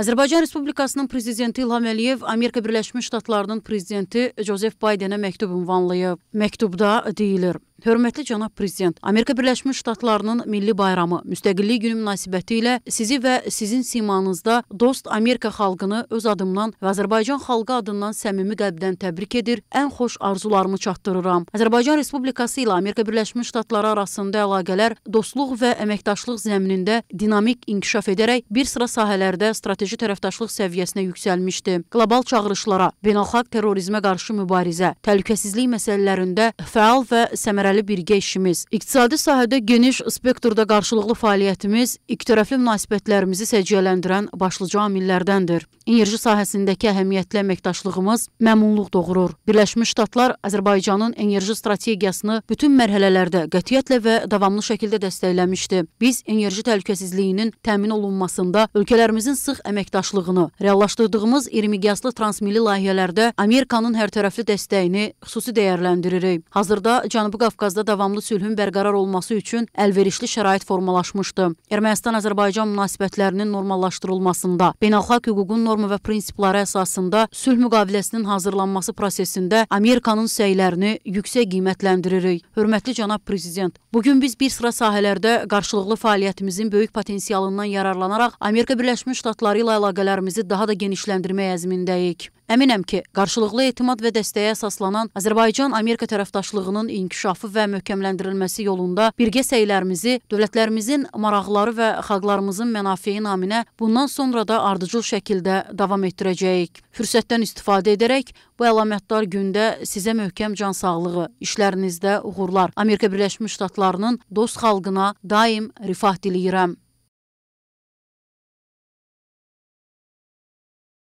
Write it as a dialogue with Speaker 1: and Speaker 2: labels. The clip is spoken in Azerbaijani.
Speaker 1: Azərbaycan Respublikasının prezidenti İlham Əliyev Amerika Birləşmiş Ştatlarının prezidenti Jozef Baydenə məktub ünvanlayıb. Məktubda deyilir: Hörmətli cənab prezident, Amerika Birləşmiş Ştatlarının milli bayramı Müstəqillik Günü münasibətilə sizi və sizin simanızda dost Amerika xalqını öz adımdan və Azərbaycan xalqı adından səmimi qəlbdən təbrik edir. Ən xoş arzularımı çatdırıram. Azərbaycan Respublikası ilə Amerika Birləşmiş Ştatları arasında əlaqələr dostluq və əməkdaşlıq zəminində dinamik inkişaf edərək bir sıra sahələrdə strateji tərəfdaşlıq səviyyəsinə yüksəlmişdi. Qlobal çağırışlara, beynəlxalq terrorizmə qarşı mübarizə, təhlükəsizlik məsələlərində fəal və səmərəli səmərəli birgə işimiz, iqtisadi sahədə geniş spektrda qarşılıqlı fəaliyyətimiz ikitərəfli münasibətlərimizi səciyyələndirən başlıca amillərdəndir. Enerji sahəsindəki əhəmiyyətli əməkdaşlığımız məmnunluq doğurur. Birləşmiş Ştatlar Azərbaycanın enerji strategiyasını bütün mərhələlərdə qətiyyətlə və davamlı şəkildə dəstəkləmişdi. Biz enerji təhlükəsizliyinin təmin olunmasında ölkələrimizin sıx əməkdaşlığını, reallaşdırdığımız 20 qiyaslı transmilli layihələrdə Amerikanın hərtərəfli dəstəyini xüsusi dəyərləndiririk. Hazırda Cənubi Qafqaz Qafqazda davamlı sülhün bərqərar olması üçün əlverişli şərait formalaşmışdı. Ermənistan-Azərbaycan münasibətlərinin normallaşdırılmasında, beynəlxalq hüququn norma və prinsipləri əsasında sülh müqaviləsinin hazırlanması prosesində Amerikanın səylərini yüksək qiymətləndiririk. Hörmətli cənab prezident, bu gün biz bir sıra sahələrdə qarşılıqlı fəaliyyətimizin böyük potensialından yararlanaraq Amerika Birləşmiş Ştatları ilə əlaqələrimizi daha da genişləndirmək əzmindəyik. Əminəm ki, qarşılıqlı etimad və dəstəyə əsaslanan Azərbaycan-Amerika tərəfdaşlığının inkişafı və möhkəmləndirilməsi yolunda birgə səylərimizi, dövlətlərimizin maraqları və xalqlarımızın mənafiyi naminə bundan sonra da ardıcıl şəkildə davam etdirəcəyik. Fürsətdən istifadə edərək bu əlamətdar gündə sizə möhkəm can sağlığı, işlərinizdə uğurlar. Amerika Birləşmiş Ştatlarının dost xalqına daim rifah diləyirəm.